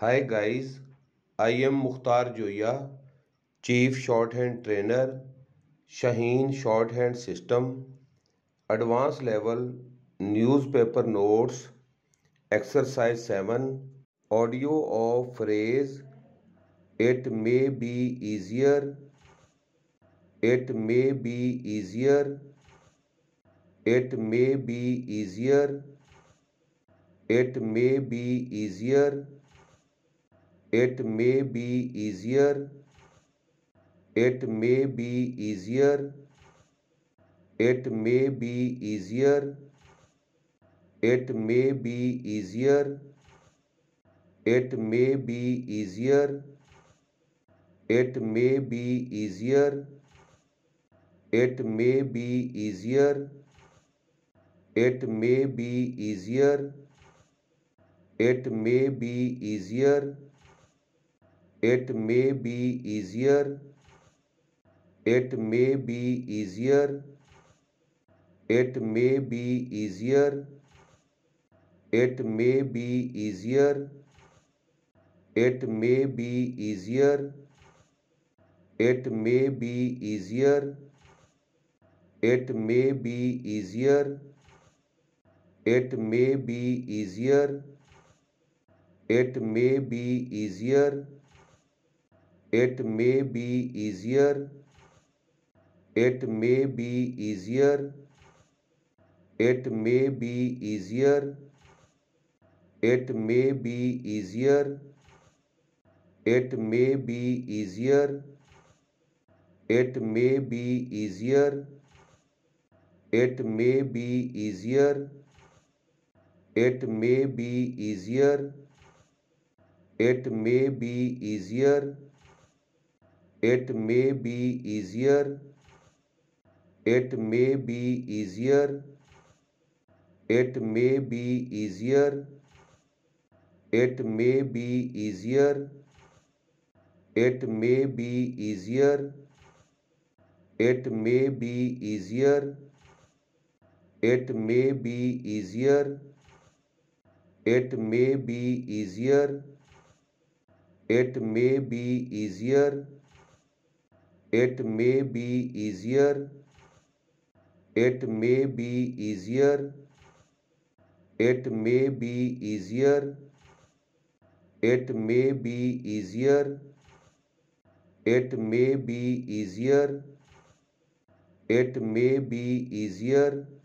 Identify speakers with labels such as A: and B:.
A: hi guys I am Mukhtar Zoya chief short hand trainer Shaheen short hand system advance level newspaper notes exercise seven audio of phrase it may be easier it may be easier it may be easier it may be easier it may be easier it may be easier it may be easier it may be easier it may be easier it may be easier it may be easier it may be easier it may be easier it may be easier it may be easier it may be easier it may be easier it may be easier it may be easier it may be easier it may be easier it may be easier it may be easier it may be easier it may be easier it may be easier it may be easier it may be easier it may be easier it may be easier it may be easier it may be easier it may be easier it may be easier it may be easier it may be easier it may be easier it may be easier it may be easier it may be easier it may be easier it may be easier it may be easier it may be easier it may be easier it may be easier